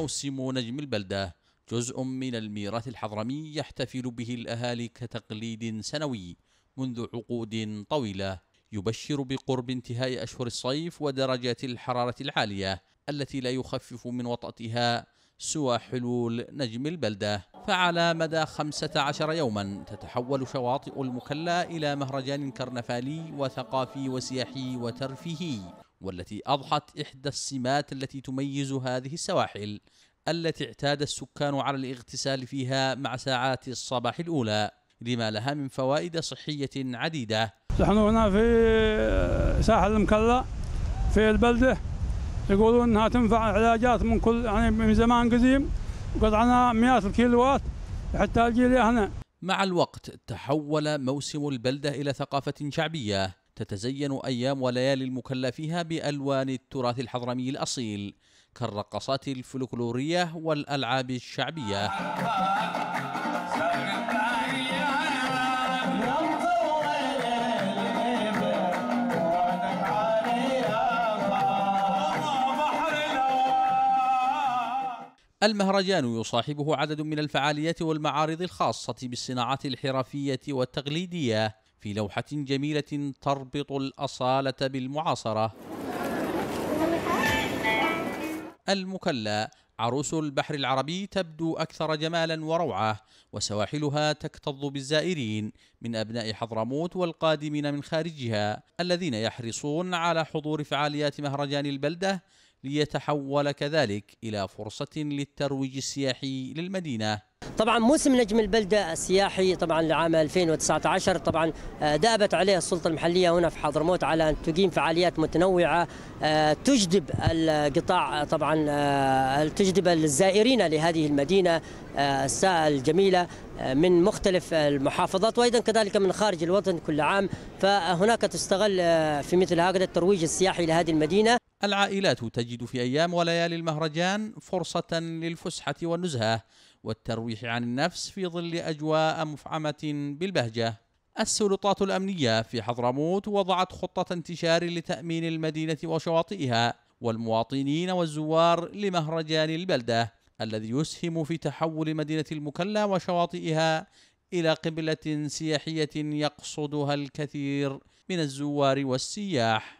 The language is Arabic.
موسم نجم البلدة جزء من الميراث الحضرمي يحتفل به الأهالي كتقليد سنوي منذ عقود طويلة يبشر بقرب انتهاء أشهر الصيف ودرجات الحرارة العالية التي لا يخفف من وطأتها سوى حلول نجم البلدة فعلى مدى 15 يوما تتحول شواطئ المكلا إلى مهرجان كرنفالي وثقافي وسياحي وترفيهي والتي أضحت إحدى السمات التي تميز هذه السواحل التي اعتاد السكان على الاغتسال فيها مع ساعات الصباح الأولى لما لها من فوائد صحية عديدة نحن هنا في آه، ساحل المكلا في البلدة يقولون انها تنفع علاجات من كل يعني من زمان قديم وقطعنا مئات الكيلوات حتى الجيل هنا مع الوقت تحول موسم البلدة إلى ثقافة شعبية تتزين أيام وليالي المكلفيها بألوان التراث الحضرمي الأصيل كالرقصات الفلكلورية والألعاب الشعبية المهرجان يصاحبه عدد من الفعاليات والمعارض الخاصة بالصناعات الحرفية والتقليدية في لوحة جميلة تربط الأصالة بالمعاصرة المكلا عروس البحر العربي تبدو أكثر جمالا وروعة وسواحلها تكتظ بالزائرين من أبناء حضرموت والقادمين من خارجها الذين يحرصون على حضور فعاليات مهرجان البلدة ليتحول كذلك إلى فرصة للترويج السياحي للمدينة طبعا موسم نجم البلدة السياحي طبعا لعام 2019 طبعا آه، دابت عليه السلطة المحلية هنا في حضرموت على أن تقيم فعاليات متنوعة آه، تجذب القطاع آه، طبعا تجذب الزائرين لهذه المدينة الجميلة من مختلف المحافظات وايضا كذلك من خارج الوطن كل عام فهناك تستغل في مثل هكذا الترويج السياحي لهذه المدينه العائلات تجد في أيام وليالي المهرجان فرصة للفسحة والنزهة والترويح عن النفس في ظل أجواء مفعمة بالبهجة السلطات الأمنية في حضرموت وضعت خطة انتشار لتأمين المدينة وشواطئها والمواطنين والزوار لمهرجان البلدة الذي يسهم في تحول مدينة المكلا وشواطئها إلى قبلة سياحية يقصدها الكثير من الزوار والسياح